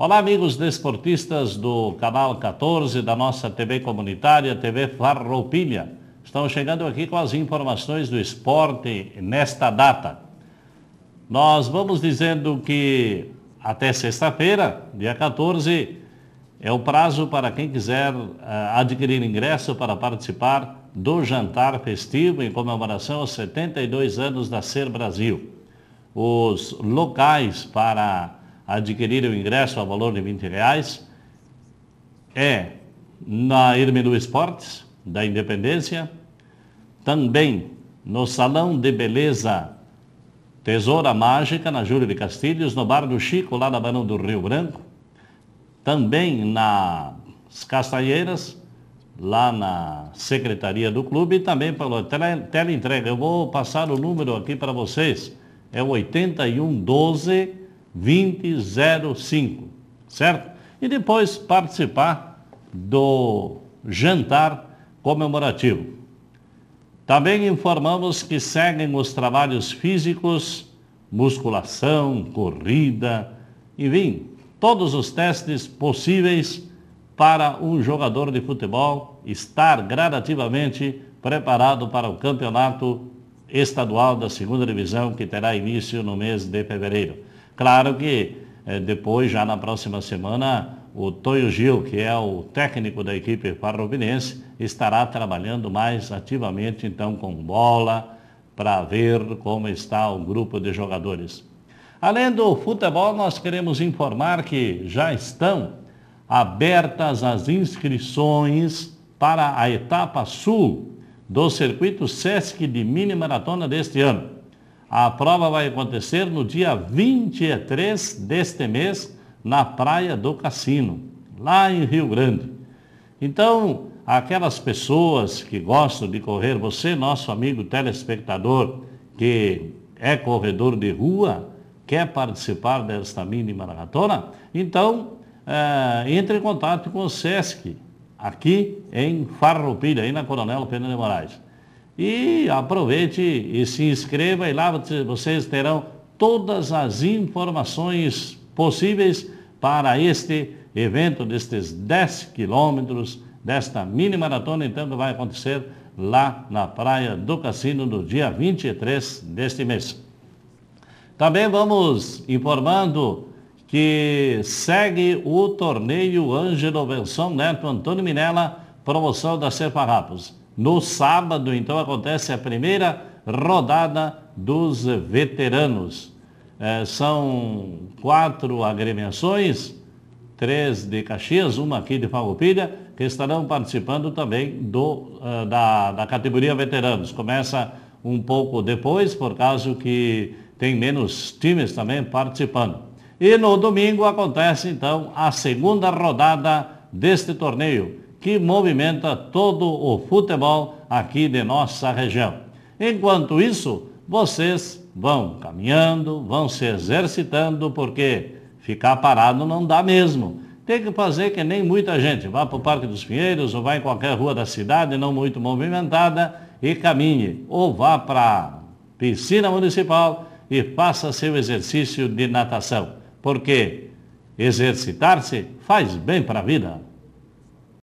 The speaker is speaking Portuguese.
Olá, amigos desportistas do canal 14 da nossa TV comunitária, TV Farroupilha. Estamos chegando aqui com as informações do esporte nesta data. Nós vamos dizendo que até sexta-feira, dia 14, é o prazo para quem quiser uh, adquirir ingresso para participar do jantar festivo em comemoração aos 72 anos da Ser Brasil. Os locais para adquirir o ingresso a valor de 20 reais é na Irmelu Esportes, da Independência, também no Salão de Beleza Tesoura Mágica, na Júlia de Castilhos, no Bar do Chico, lá na Barão do Rio Branco, também nas Castanheiras, lá na Secretaria do Clube e também pela tele, teleentrega. Eu vou passar o número aqui para vocês. É o 8112 2005, certo? E depois participar do jantar comemorativo. Também informamos que seguem os trabalhos físicos, musculação, corrida, enfim, todos os testes possíveis para um jogador de futebol estar gradativamente preparado para o campeonato estadual da segunda divisão que terá início no mês de fevereiro. Claro que eh, depois, já na próxima semana, o Tonho Gil, que é o técnico da equipe parrovinense, estará trabalhando mais ativamente, então, com bola, para ver como está o grupo de jogadores. Além do futebol, nós queremos informar que já estão abertas as inscrições para a etapa sul do circuito Sesc de mini maratona deste ano. A prova vai acontecer no dia 23 deste mês, na Praia do Cassino, lá em Rio Grande. Então, aquelas pessoas que gostam de correr, você, nosso amigo telespectador, que é corredor de rua, quer participar desta mini maratona, então é, entre em contato com o SESC, aqui em Farroupilha, aí na Coronel Pena de Moraes. E aproveite e se inscreva e lá vocês terão todas as informações possíveis para este evento destes 10 quilômetros desta mini maratona, então, que vai acontecer lá na praia do Cassino no dia 23 deste mês. Também vamos informando que segue o torneio Ângelo Benção Neto Antônio Minella, promoção da Serpa Rapos. No sábado, então, acontece a primeira rodada dos veteranos. É, são quatro agremiações, três de Caxias, uma aqui de Farroupilha, que estarão participando também do, é, da, da categoria veteranos. Começa um pouco depois, por causa que tem menos times também participando. E no domingo acontece então a segunda rodada deste torneio, que movimenta todo o futebol aqui de nossa região. Enquanto isso, vocês vão caminhando, vão se exercitando, porque ficar parado não dá mesmo. Tem que fazer que nem muita gente. Vá para o Parque dos Pinheiros ou vá em qualquer rua da cidade não muito movimentada e caminhe. Ou vá para a piscina municipal e faça seu exercício de natação. Porque exercitar-se faz bem para a vida.